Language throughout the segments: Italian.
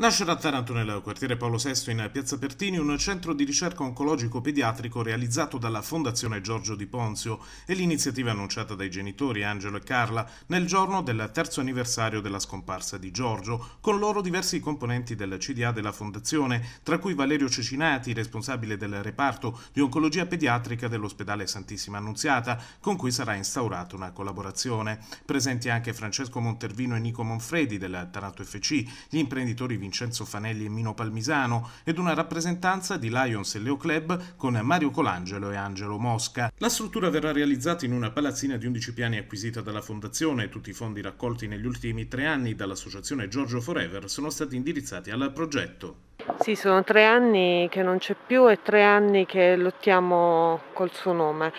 Nasce a Taranto nel quartiere Paolo VI in Piazza Pertini un centro di ricerca oncologico pediatrico realizzato dalla Fondazione Giorgio Di Ponzio e l'iniziativa annunciata dai genitori Angelo e Carla nel giorno del terzo anniversario della scomparsa di Giorgio, con loro diversi componenti del CDA della Fondazione, tra cui Valerio Cecinati, responsabile del reparto di oncologia pediatrica dell'ospedale Santissima Annunziata, con cui sarà instaurata una collaborazione. Presenti anche Francesco Montervino e Nico Monfredi del Taranto FC, gli imprenditori vincitori Vincenzo Fanelli e Mino Palmisano ed una rappresentanza di Lions e Leo Club con Mario Colangelo e Angelo Mosca. La struttura verrà realizzata in una palazzina di 11 piani acquisita dalla Fondazione. e Tutti i fondi raccolti negli ultimi tre anni dall'associazione Giorgio Forever sono stati indirizzati al progetto. Sì, sono tre anni che non c'è più e tre anni che lottiamo col suo nome.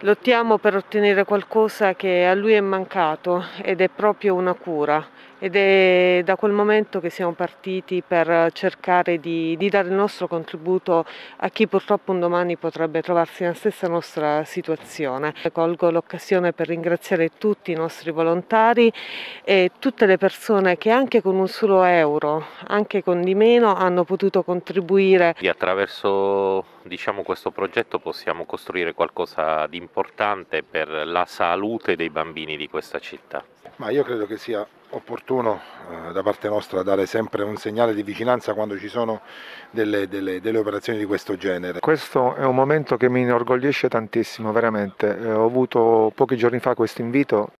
Lottiamo per ottenere qualcosa che a lui è mancato ed è proprio una cura ed è da quel momento che siamo partiti per cercare di, di, dare il nostro contributo a chi purtroppo un domani potrebbe trovarsi nella stessa nostra situazione. Colgo l'occasione per ringraziare tutti i nostri volontari e tutte le persone che anche con un solo euro, anche con di meno, hanno potuto contribuire. E attraverso diciamo, questo progetto possiamo costruire qualcosa di importante per la salute dei bambini di questa città. Ma io credo che sia opportuno eh, da parte nostra dare sempre un segnale di vicinanza quando ci sono delle, delle, delle, operazioni di questo genere. Questo è un momento che mi inorgoglisce tantissimo, veramente. Eh, ho avuto pochi giorni fa questo invito